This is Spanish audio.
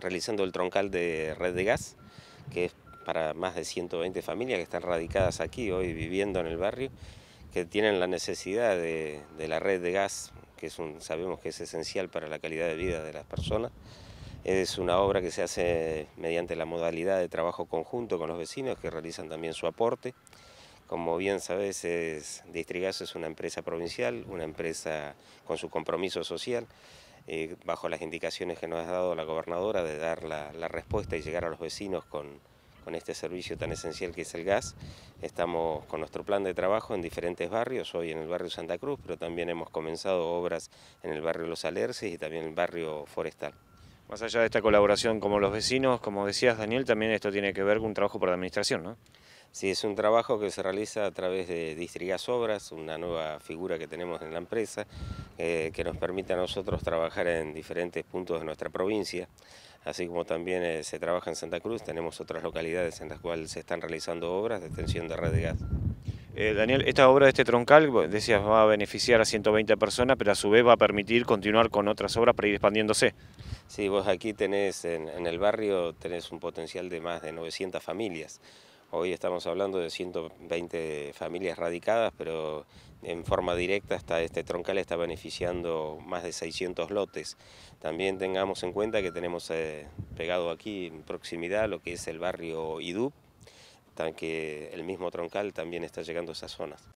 realizando el troncal de red de gas, que es para más de 120 familias que están radicadas aquí hoy viviendo en el barrio, que tienen la necesidad de, la red de gas, que es un, sabemos que es esencial para la calidad de vida de las personas. Es una obra que se hace mediante la modalidad de trabajo conjunto con los vecinos que realizan también su aporte. Como bien sabes, es, Distrigazo es una empresa provincial, una empresa con su compromiso social. Eh, bajo las indicaciones que nos ha dado la gobernadora de dar la, respuesta y llegar a los vecinos con, este servicio tan esencial que es el gas. Estamos con nuestro plan de trabajo en diferentes barrios, hoy en el barrio Santa Cruz, pero también hemos comenzado obras en el barrio Los Alerces y también en el barrio Forestal. Más allá de esta colaboración como los vecinos, como decías Daniel, también esto tiene que ver con un trabajo por la administración, ¿no? Sí, es un trabajo que se realiza a través de Distrigas Obras, una nueva figura que tenemos en la empresa, eh, que nos permite a nosotros trabajar en diferentes puntos de nuestra provincia, así como también eh, se trabaja en Santa Cruz, tenemos otras localidades en las cuales se están realizando obras de extensión de red de gas. Eh, Daniel, esta obra de este troncal, decías, va a beneficiar a 120 personas, pero a su vez va a permitir continuar con otras obras para ir expandiéndose. Sí, vos aquí tenés, en, en el barrio, tenés un potencial de más de 900 familias. Hoy estamos hablando de 120 familias radicadas, pero en forma directa hasta este troncal está beneficiando más de 600 lotes. También tengamos en cuenta que tenemos eh, pegado aquí en proximidad lo que es el barrio tan que el mismo troncal también está llegando a esas zonas.